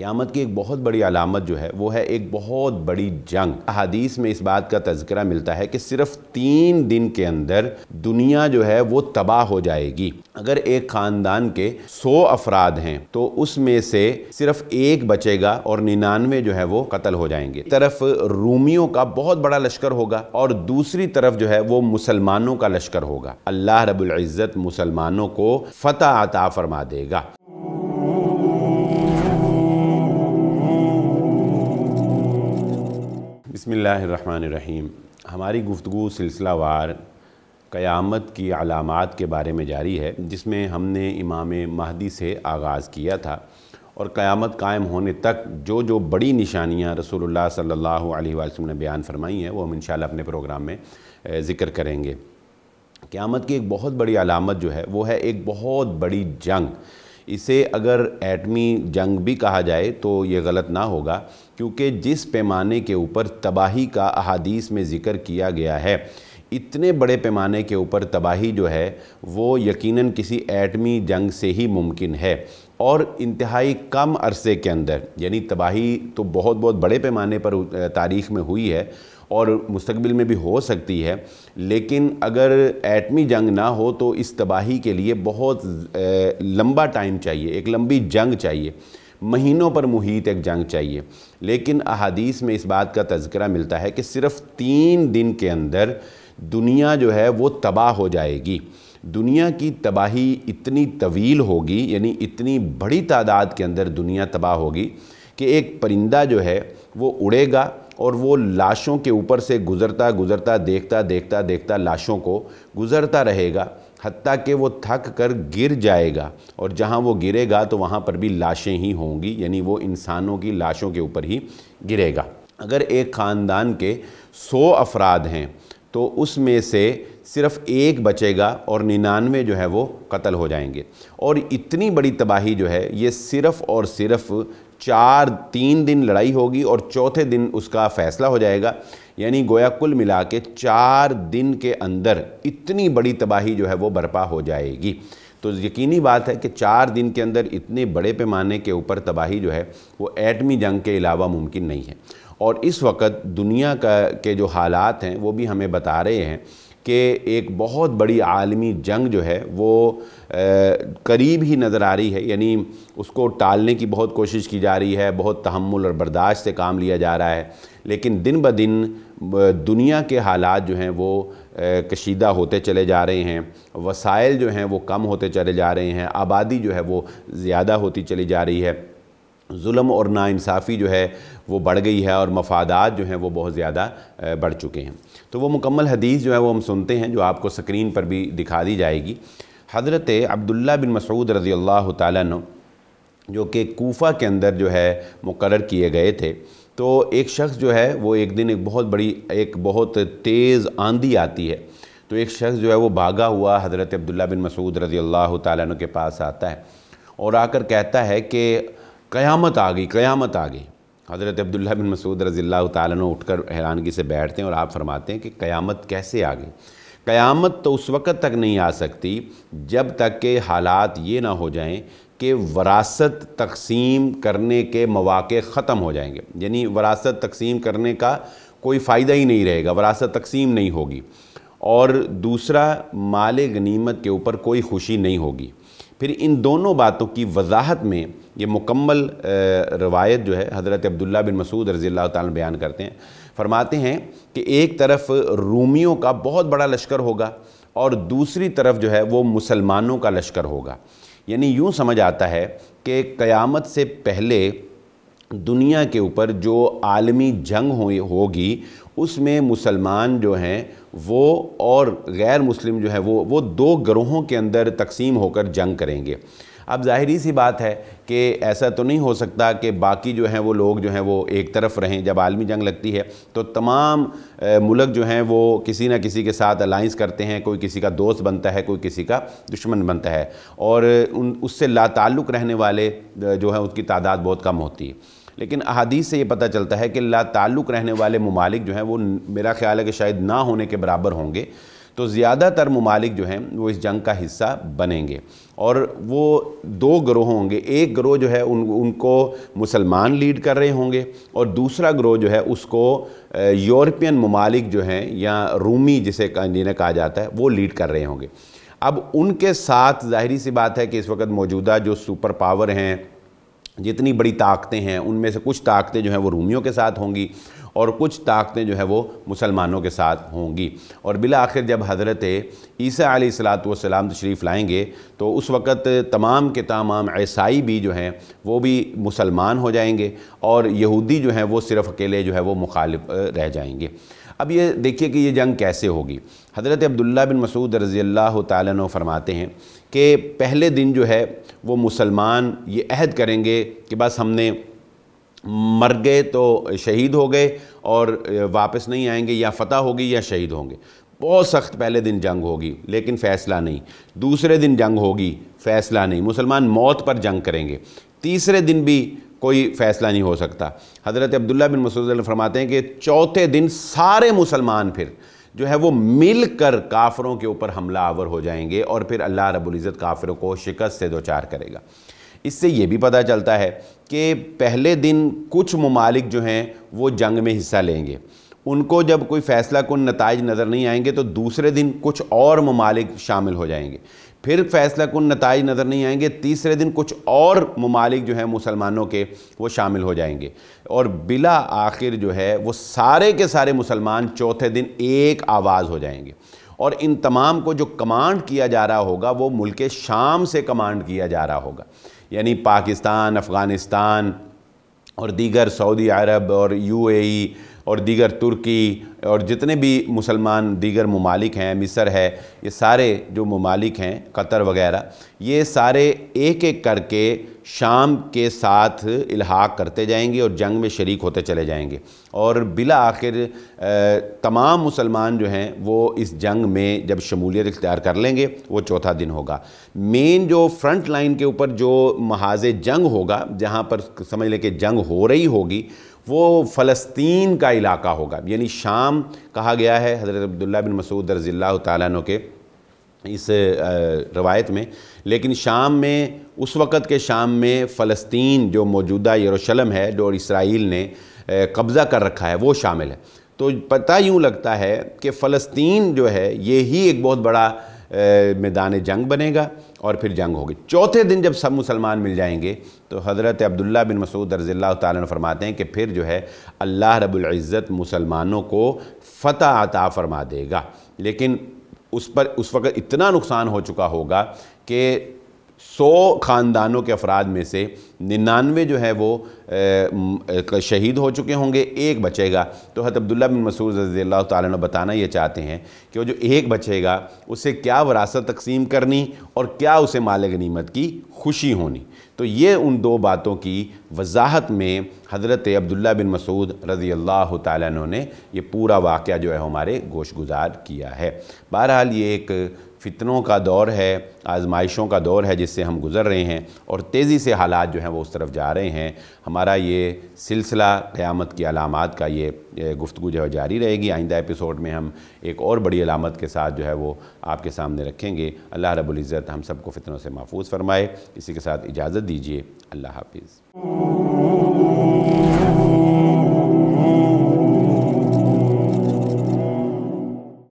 क़्यामत की एक बहुत बड़ी अलामत जो है वो है एक बहुत बड़ी जंग अदीस में इस बात का तस्करा मिलता है कि सिर्फ तीन दिन के अंदर दुनिया जो है वो तबाह हो जाएगी अगर एक ख़ानदान के सौ अफराद हैं तो उसमें से सिर्फ एक बचेगा और निन्यानवे जो है वो कत्ल हो जाएंगे तरफ रूमियों का बहुत बड़ा लश्कर होगा और दूसरी तरफ जो है वो मुसलमानों का लश्कर होगा अल्लाह रबुल्ज़त मुसलमानों को फतः आता फरमा देगा बसमीम हमारी गुफ्तु सिलसिलावार क़यामत की अलामत के बारे में जारी है जिसमें हमने इमाम महदी से आगाज़ किया था और क़यामत कायम होने तक जो जो बड़ी निशानियाँ रसूलुल्लाह सल्लल्लाहु अलैहि वसल्लम ने बयान फरमाई हैं वो हम इन अपने प्रोग्राम में ज़िक्र करेंगे क़्यामत की एक बहुत बड़ी अलामत जो है वो है एक बहुत बड़ी जंग इसे अगर एटमी जंग भी कहा जाए तो ये गलत ना होगा क्योंकि जिस पैमाने के ऊपर तबाही का अहादीस में ज़िक्र किया गया है इतने बड़े पैमाने के ऊपर तबाही जो है वो यकीनन किसी एटमी जंग से ही मुमकिन है और इंतहाई कम अरसे के अंदर यानी तबाही तो बहुत बहुत बड़े पैमाने पर तारीख़ में हुई है और मुस्तबिल में भी हो सकती है लेकिन अगर एटमी जंग ना हो तो इस तबाही के लिए बहुत लंबा टाइम चाहिए एक लंबी जंग चाहिए महीनों पर मुहित एक जंग चाहिए लेकिन अहादीस में इस बात का तस्करा मिलता है कि सिर्फ़ तीन दिन के अंदर दुनिया जो है वो तबाह हो जाएगी दुनिया की तबाही इतनी तवील होगी यानी इतनी बड़ी तादाद के अंदर दुनिया तबाह होगी कि एक परिंदा जो है वो उड़ेगा और वो लाशों के ऊपर से गुज़रता गुज़रता देखता देखता देखता लाशों को गुज़रता रहेगा हती कि वो थक कर गिर जाएगा और जहाँ वो गिरेगा तो वहाँ पर भी लाशें ही होंगी यानी वो इंसानों की लाशों के ऊपर ही गिरेगा अगर एक ख़ानदान के सौ अफराद हैं तो उसमें से सिर्फ एक बचेगा और निन्यानवे जो है वो कत्ल हो जाएंगे और इतनी बड़ी तबाही जो है ये सिर्फ़ और सिर्फ़ चार तीन दिन लड़ाई होगी और चौथे दिन उसका फैसला हो जाएगा यानी गोया कुल मिला के चार दिन के अंदर इतनी बड़ी तबाही जो है वो बर्पा हो जाएगी तो यकीनी बात है कि चार दिन के अंदर इतने बड़े पैमाने के ऊपर तबाही जो है वो एटमी जंग के अलावा मुमकिन नहीं है और इस वक्त दुनिया का के जो हालात हैं वो भी हमें बता रहे हैं कि एक बहुत बड़ी आलमी जंग जो है वो करीब ही नज़र आ रही है यानी उसको टालने की बहुत कोशिश की जा रही है बहुत तहमुल और बर्दाश्त से काम लिया जा रहा है लेकिन दिन ब दिन दुनिया के हालात जो हैं वो कशीदा होते चले जा रहे हैं वसाइल जो हैं वो कम होते चले जा रहे हैं आबादी जो है वो ज़्यादा होती चली जा रही है जुल्म और नाानसाफ़ी जो है वो बढ़ गई है और मफादात जो हैं वो बहुत ज़्यादा बढ़ चुके हैं तो वो मुकम्मल हदीस जो है वो हम सुनते हैं जो आपको स्क्रीन पर भी दिखा दी जाएगी हज़रत अब्दुल्ला बिन मसूद रज़ी अल्लाह तु जो कि कोफ़ा के अंदर जो है मुकर किए गए थे तो एक शख्स जो है वो एक दिन एक बहुत बड़ी एक बहुत तेज़ आंधी आती है तो एक शख्स जो है वो भागा हुआ हज़रत अब्दुल्ला बिन मसूद रज़ी अल्लाह तु के पास आता है और आकर कहता है कि क़यामत आ गई क़यामत आ गई हज़रत अब्दुल्ला बिन मसूद रज़ील्ला तन उठकर हैरानगी से बैठते हैं और आप फरमाते हैं कि क़यामत कैसे आ गई क़यामत तो उस वक़्त तक नहीं आ सकती जब तक के हालात ये ना हो जाएं कि वरासत तकसीम करने के मौाक़े ख़त्म हो जाएंगे यानी वरासत तकसीम करने का कोई फ़ायदा ही नहीं रहेगा वरासत तकसीम नहीं होगी और दूसरा माल गनीमत के ऊपर कोई खुशी नहीं होगी फिर इन दोनों बातों की वजाहत में ये मुकम्मल रवायत जो है हज़रत अब्दुल्ला बिन मसूद रज़ी अल्लाह ताल बयान करते हैं फरमाते हैं कि एक तरफ रूमियों का बहुत बड़ा लश्कर होगा और दूसरी तरफ जो है वो मुसलमानों का लश्कर होगा यानी यूँ समझ आता है कि क़यामत से पहले दुनिया के ऊपर जो आलमी जंग होगी उसमें मुसलमान जो हैं वो और गैर मुस्लिम जो है वो वो दो ग्रोहों के अंदर तकसीम होकर जंग करेंगे अब ज़ाहिर सी बात है कि ऐसा तो नहीं हो सकता कि बाकी जो हैं वो लोग जो हैं वो एक तरफ रहें जब आलमी जंग लगती है तो तमाम मुल्क जो हैं वो किसी ना किसी के साथ अलाइंस करते हैं कोई किसी का दोस्त बनता है कोई किसी का दुश्मन बनता है और उन उससे लाताल्लुक़ रहने वाले जो हैं उसकी तादाद बहुत कम होती है लेकिन अहादीस से ये पता चलता है कि ला ताल्लुक़ रहने वाले ममालिक जो हैं वो मेरा ख्याल है कि शायद ना होने के बराबर होंगे तो ज़्यादातर ममालिक जो हैं वो इस जंग का हिस्सा बनेंगे और वो दो ग्रोह होंगे एक ग्रोह जो है उन उनको मुसलमान लीड कर रहे होंगे और दूसरा ग्रोह जो है उसको यूरोपियन ममालिक जो हैं या रूमी जिसे जिन्हें कहा जाता है वो लीड कर रहे होंगे अब उनके साथ ज़ाहरी सी बात है कि इस वक्त मौजूदा जो सुपर पावर हैं जितनी बड़ी ताकतें हैं उनमें से कुछ ताकतें जो हैं वो रूमियों के साथ होंगी और कुछ ताकतें जो है वो मुसलमानों के साथ होंगी और बिला आखिर जब हज़रत ईसा सलात वसलाम तशरीफ़ लाएँगे तो उस वक़्त तमाम के तमाम ईसाई भी जो हैं वो भी मुसलमान हो जाएंगे और यहूदी जो हैं वो सिर्फ़ अकेले जो है वो मुखालिफ रह जाएंगे अब ये देखिए कि ये जंग कैसे होगी हज़रत अब्दुल्ला बिन मसूद रज़ी अल्लाह तु फरमाते हैं कि पहले दिन जो है वो मुसलमान ये अहद करेंगे कि बस हमने मर गए तो शहीद हो गए और वापस नहीं आएंगे या फतह होगी या शहीद होंगे बहुत सख्त पहले दिन जंग होगी लेकिन फ़ैसला नहीं दूसरे दिन जंग होगी फ़ैसला नहीं मुसलमान मौत पर जंग करेंगे तीसरे दिन भी कोई फ़ैसला नहीं हो सकता हज़रत अब्दुल्ला बिन मसूद फरमाते हैं कि चौथे दिन सारे मुसलमान फिर जो है वो मिल कर काफ़रों के ऊपर हमला आवर हो जाएंगे और फिर अल्लाह रबुल्ज़त काफ़िरों को शिकस्त से दो चार करेगा इससे ये भी पता चलता है कि पहले दिन कुछ ममालिक जो हैं वो जंग में हिस्सा लेंगे उनको जब कोई फ़ैसला कुन नतज नज़र नहीं आएंगे तो दूसरे दिन कुछ और ममालिक शामिल हो जाएंगे फिर फैसला कन नतज नज़र नहीं आएंगे तीसरे दिन कुछ और ममालिक जो हैं मुसलमानों के वो शामिल हो जाएंगे और बिला आखिर जो है वो सारे के सारे मुसलमान चौथे दिन एक आवाज़ हो जाएंगे और इन तमाम को जो कमांड किया जा रहा होगा वो मुल्क शाम से कमांड किया जा रहा होगा यानी पाकिस्तान अफ़गानिस्तान और दीगर सऊदी अरब और यूएई और दीगर तुर्की और जितने भी मुसलमान दीगर ममालिक हैं मिसर है ये सारे जो ममालिक हैं कतर वगैरह ये सारे एक एक करके शाम के साथ इलाहाक करते जाएंगे और जंग में शरीक होते चले जाएंगे और बिला आखिर तमाम मुसलमान जो हैं वो इस जंग में जब शमूलियत इख्तियार कर लेंगे वो चौथा दिन होगा मेन जो फ्रंट लाइन के ऊपर जो महाज जंग होगा जहाँ पर समझ लें कि जंग हो रही होगी वो फ़लस्तीन का इलाका होगा यानी शाम कहा गया है हज़रत अब्दुल्ला बिन मसूद रज़ील्ला तु के इस रवायत में लेकिन शाम में उस वक़्त के शाम में फ़लस्तीन जो मौजूदा यरूशलेम है जो इसराइल ने कब्ज़ा कर रखा है वो शामिल है तो पता यूँ लगता है कि फ़लस्तीन जो है ये ही एक बहुत बड़ा मैदान जंग बनेगा और फिर जंग होगी चौथे दिन जब सब मुसलमान मिल जाएंगे तो हज़रत अब्दुल्ला बिन मसूद रज़ील्ला तन फरमाते हैं कि फिर जो है अल्लाह रबुल्ज़त मुसलमानों को फ़तह आता फरमा देगा लेकिन उस पर उस वक़्त इतना नुकसान हो चुका होगा कि सौ ख़ानदानों के अफराद में से निन्यानवे जो है वो शहीद हो चुके होंगे एक बचेगा तो हत अब्दुल्ला बिन मसूद रजी अल्लाह ताली बताना ये चाहते हैं कि वो जो एक बचेगा उसे क्या वरासत तकसीम करनी और क्या उसे माल गनीमत की खुशी होनी तो ये उन दो बातों की वजाहत में हज़रत अब्दुल्ला बिन मसूद रज़ी अल्लाह तु ने यह पूरा वाक़ जो है हमारे गोश गुजार किया है बहरहाल ये एक फितनों का दौर है आजमाइशों का दौर है जिससे हम गुज़र रहे हैं और तेज़ी से हालात जो हैं वो उस तरफ जा रहे हैं हमारे हमारा ये सिलसिला क़्यामत की अलामत का ये गुफ्तु जो है जारी रहेगी आइंदा एपिसोड में हम एक और बड़ी अलामत के साथ जो है वो आपके सामने रखेंगे अल्लाह रबुल्ज़त हम सबको फितनों से महफूज फरमाए इसी के साथ इजाज़त दीजिए अल्लाह हाफिज़